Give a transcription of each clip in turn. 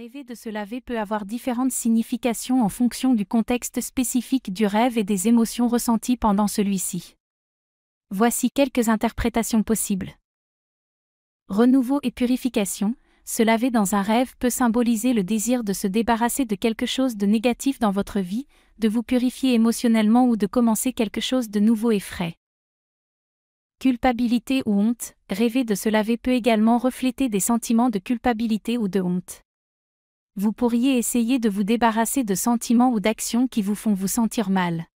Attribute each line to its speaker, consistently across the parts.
Speaker 1: Rêver de se laver peut avoir différentes significations en fonction du contexte spécifique du rêve et des émotions ressenties pendant celui-ci. Voici quelques interprétations possibles. Renouveau et purification, se laver dans un rêve peut symboliser le désir de se débarrasser de quelque chose de négatif dans votre vie, de vous purifier émotionnellement ou de commencer quelque chose de nouveau et frais. Culpabilité ou honte, rêver de se laver peut également refléter des sentiments de culpabilité ou de honte vous pourriez essayer de vous débarrasser de sentiments ou d'actions qui vous font vous sentir mal.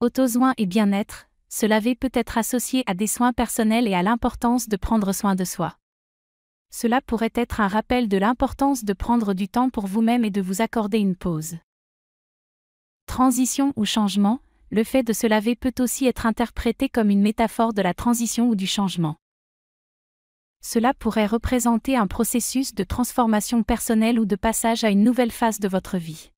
Speaker 1: Auto-soin et bien-être, se laver peut être associé à des soins personnels et à l'importance de prendre soin de soi. Cela pourrait être un rappel de l'importance de prendre du temps pour vous-même et de vous accorder une pause. Transition ou changement, le fait de se laver peut aussi être interprété comme une métaphore de la transition ou du changement cela pourrait représenter un processus de transformation personnelle ou de passage à une nouvelle phase de votre vie.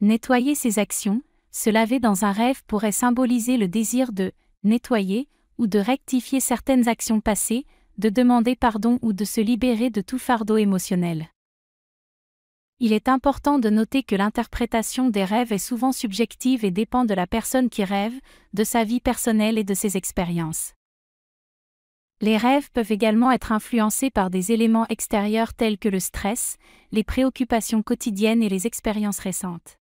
Speaker 1: Nettoyer ses actions, se laver dans un rêve pourrait symboliser le désir de nettoyer ou de rectifier certaines actions passées, de demander pardon ou de se libérer de tout fardeau émotionnel. Il est important de noter que l'interprétation des rêves est souvent subjective et dépend de la personne qui rêve, de sa vie personnelle et de ses expériences. Les rêves peuvent également être influencés par des éléments extérieurs tels que le stress, les préoccupations quotidiennes et les expériences récentes.